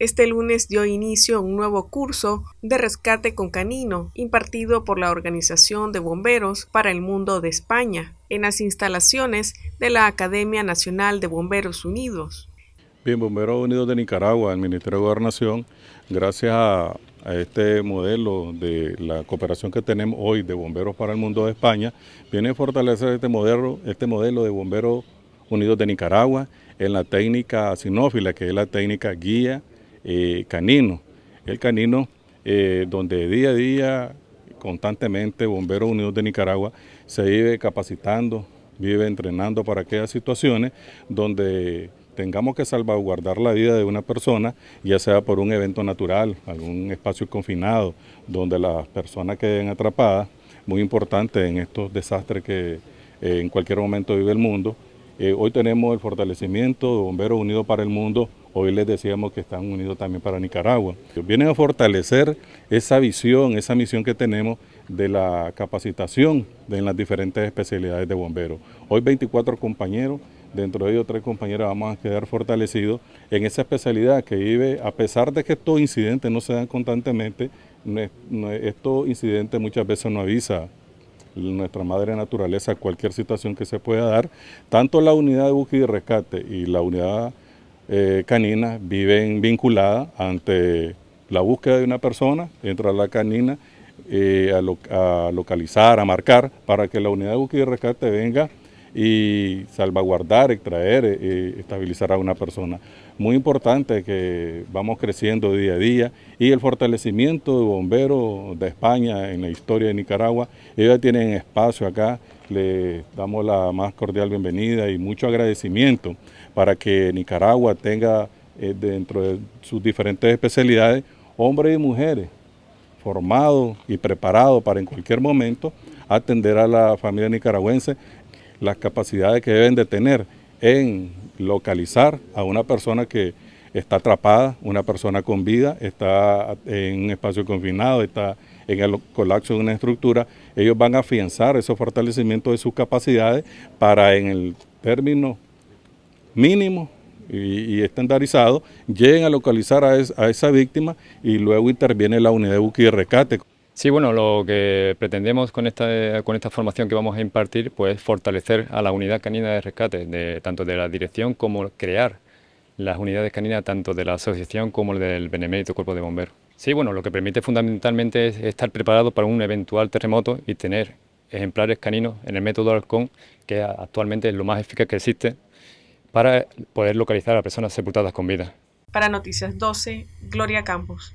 Este lunes dio inicio a un nuevo curso de rescate con canino impartido por la Organización de Bomberos para el Mundo de España en las instalaciones de la Academia Nacional de Bomberos Unidos. Bien, Bomberos Unidos de Nicaragua, el Ministerio de Gobernación, gracias a, este modelo de la cooperación que tenemos hoy de Bomberos para el Mundo de España, viene a fortalecer este modelo, este modelo de Bomberos Unidos de Nicaragua en la técnica sinófila, que es la técnica guía canino. El canino eh, donde día a día constantemente Bomberos Unidos de Nicaragua se vive capacitando, vive entrenando para aquellas situaciones donde tengamos que salvaguardar la vida de una persona, ya sea por un evento natural, algún espacio confinado, donde las personas queden atrapadas, muy importante en estos desastres que eh, en cualquier momento vive el mundo, eh, hoy tenemos el fortalecimiento de Bomberos Unidos para el Mundo, hoy les decíamos que están unidos también para Nicaragua. Vienen a fortalecer esa visión, esa misión que tenemos de la capacitación en las diferentes especialidades de bomberos. Hoy 24 compañeros dentro de ellos tres compañeros vamos a quedar fortalecidos en esa especialidad que vive, a pesar de que estos incidentes no se dan constantemente, estos incidentes muchas veces no avisa nuestra madre naturaleza, cualquier situación que se pueda dar. Tanto la unidad de búsqueda y rescate y la unidad eh, canina viven vinculadas ante la búsqueda de una persona, entra la canina eh, a, a, localizar, a marcar, para que la unidad de búsqueda y rescate venga y salvaguardar, extraer, y eh, eh, estabilizar a una persona. Muy importante que vamos creciendo día a día y el fortalecimiento de bomberos de España en la historia de Nicaragua, ellos tienen espacio acá, les damos la más cordial bienvenida y mucho agradecimiento para que Nicaragua tenga eh, dentro de sus diferentes especialidades hombres y mujeres formados y preparados para en cualquier momento atender a la familia nicaragüense las capacidades que deben de tener en localizar a una persona que está atrapada, una persona con vida, está en un espacio confinado, está en el colapso de una estructura, ellos van a afianzar esos fortalecimientos de sus capacidades para en el término mínimo y, estandarizado lleguen a localizar a, esa víctima y luego interviene la unidad de buque y rescate. Sí, bueno, lo que pretendemos con esta, con formación que vamos a impartir pues, fortalecer a la unidad canina de rescate, tanto de la dirección como crear las unidades caninas tanto de la asociación como del Benemérito Cuerpo de Bomberos. Sí, bueno, lo que permite fundamentalmente es estar preparado para un eventual terremoto y tener ejemplares caninos en el método Arcón, que actualmente es lo más eficaz que existe, para poder localizar a personas sepultadas con vida. Para Noticias 12, Gloria Campos.